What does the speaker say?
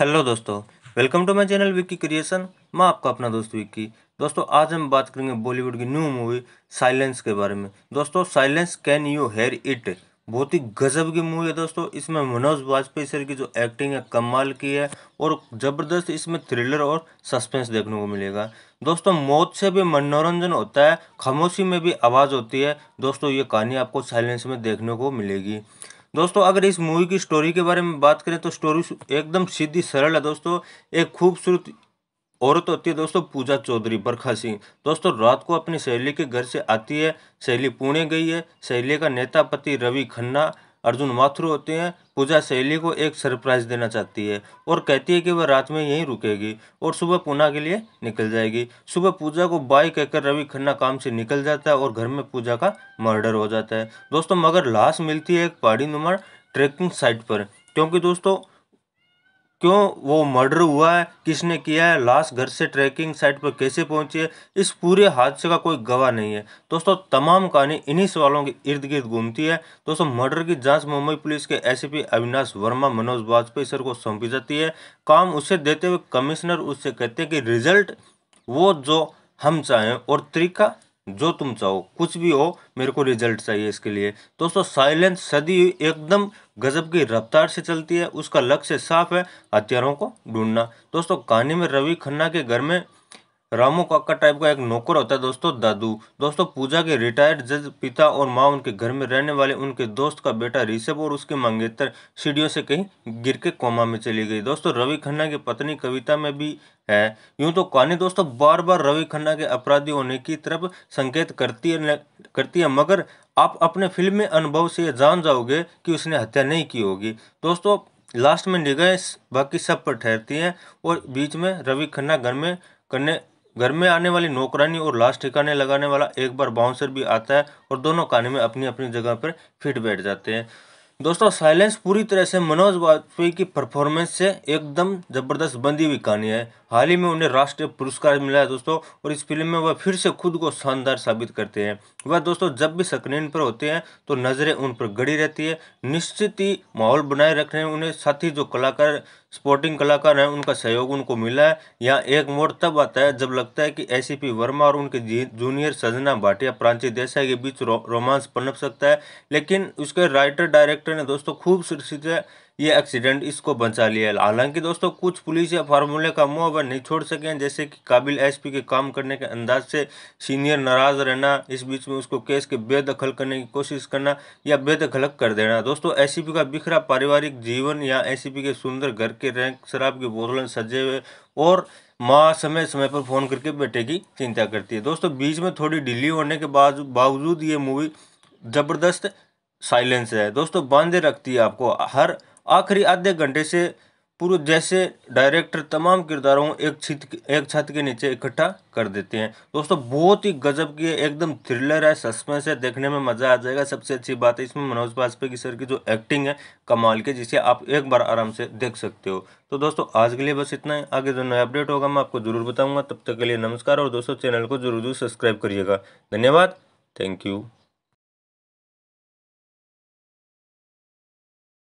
hello दोस्तों welcome to my channel Vicky creation मैं आपका अपना दोस्त विक्की दोस्तों आज हम बात करेंगे बॉलीवुड की न्यू मूवी साइलेंस के बारे में दोस्तों silence can you hear it बहुत ही गजब की मूवी है दोस्तों इसमें मनोज वाजपेयी सर की जो एक्टिंग है कमाल की है और ज़बरदस्त इसमें थ्रिलर और सस्पेंस देखने को मिलेगा दोस्तों मौत से भी मनोरंजन होता है खामोशी में भी आवाज़ होती है दोस्तों ये कहानी आपको साइलेंस में देखने को मिलेगी दोस्तों अगर इस मूवी की स्टोरी के बारे में बात करें तो स्टोरी एकदम सीधी सरल है दोस्तों एक खूबसूरत औरत होती है दोस्तों पूजा चौधरी बरखा सिंह दोस्तों रात को अपनी सहेली के घर से आती है सहेली पुणे गई है सहेली का नेता पति रवि खन्ना अर्जुन माथुर होते हैं पूजा शैली को एक सरप्राइज देना चाहती है और कहती है कि वह रात में यहीं रुकेगी और सुबह पूना के लिए निकल जाएगी सुबह पूजा को बाई कहकर रवि खन्ना काम से निकल जाता है और घर में पूजा का मर्डर हो जाता है दोस्तों मगर लाश मिलती है एक पहाड़ी नुमा ट्रैकिंग साइट पर क्योंकि दोस्तों क्यों वो मर्डर हुआ है किसने किया है लाश घर से ट्रैकिंग साइट पर कैसे पहुंची है इस पूरे हादसे का कोई गवाह नहीं है दोस्तों तमाम कहानी इन्हीं सवालों के इर्द गिर्द घूमती है दोस्तों मर्डर की जांच मुंबई पुलिस के एसपी अविनाश वर्मा मनोज वाजपेयी सर को सौंपी जाती है काम उसे देते हुए कमिश्नर उससे कहते हैं कि रिजल्ट वो जो हम चाहें और तरीका जो तुम चाहो कुछ भी हो मेरे को रिजल्ट चाहिए इसके लिए दोस्तों साइलेंस सदी एकदम गजब की रफ्तार से चलती है उसका लक्ष्य साफ है हथियारों को ढूंढना दोस्तों कहानी में रवि खन्ना के घर में रामू काका टाइप का एक नौकर होता है दोस्तों दादू दोस्तों पूजा के रिटायर्ड जज पिता और माँ उनके घर में रहने वाले उनके दोस्त का बेटा ऋषभ और उसके मंगेतर सीढ़ियों से कहीं गिर के कोमा में चली गई दोस्तों रवि खन्ना की पत्नी कविता में भी है यूं तो कहानी दोस्तों बार बार रवि खन्ना के अपराधी होने की तरफ संकेत करती है करती है मगर आप अपने फिल्म में अनुभव से जान जाओगे कि उसने हत्या नहीं की होगी दोस्तों लास्ट में निगाहें बाकी सब पर ठहरती हैं और बीच में रवि खन्ना घर में करने घर में आने वाली नौकरानी और लाश ठिकाने लगाने वाला एक बार बाउंसर भी आता है और दोनों कहानी में अपनी अपनी जगह पर फिट बैठ जाते हैं दोस्तों साइलेंस पूरी तरह से मनोज वाजपेयी की परफॉर्मेंस से एकदम जबरदस्त बंदी हुई कहानी है हाल ही में उन्हें राष्ट्रीय पुरस्कार मिला है दोस्तों और इस फिल्म में वह फिर से खुद को शानदार साबित करते हैं वह दोस्तों जब भी स्क्रीन पर होते हैं तो नज़रें उन पर गड़ी रहती है निश्चित ही माहौल बनाए रखने में उन्हें ही जो कलाकार स्पोर्टिंग कलाकार हैं उनका सहयोग उनको मिला है यहाँ एक मोड़ तब आता है जब लगता है कि ए वर्मा और उनके जूनियर सजना भाटिया प्रांची देसाई के बीच रो, रोमांस पनप सकता है लेकिन उसके राइटर डायरेक्टर ने दोस्तों खूब है ये एक्सीडेंट इसको बचा लिया हालांकि दोस्तों कुछ पुलिस या फार्मूले का मुंह अब नहीं छोड़ सके हैं जैसे कि काबिल एसपी के काम करने के अंदाज से सीनियर नाराज रहना इस बीच में उसको केस के बेदखल करने की कोशिश करना या बेदखल कर देना दोस्तों एस का बिखरा पारिवारिक जीवन या एस के सुंदर घर के रैंक शराब की बोतलें सजे हुए और माँ समय समय पर फ़ोन करके बेटे की चिंता करती है दोस्तों बीच में थोड़ी ढीली होने के बावजूद ये मूवी ज़बरदस्त साइलेंस है दोस्तों बांधे रखती है आपको हर आखिरी आधे घंटे से पूर्व जैसे डायरेक्टर तमाम किरदारों को एक छित एक छत के नीचे इकट्ठा कर देते हैं दोस्तों बहुत ही गजब की है एकदम थ्रिलर है सस्पेंस है देखने में मज़ा आ जाएगा सबसे अच्छी बात है इसमें मनोज बाजपेयी की सर की जो एक्टिंग है कमाल के जिसे आप एक बार आराम से देख सकते हो तो दोस्तों आज के लिए बस इतना है आगे जो नया अपडेट होगा मैं आपको ज़रूर बताऊँगा तब तक के लिए नमस्कार और दोस्तों चैनल को जरूर जरूर सब्सक्राइब करिएगा धन्यवाद थैंक यू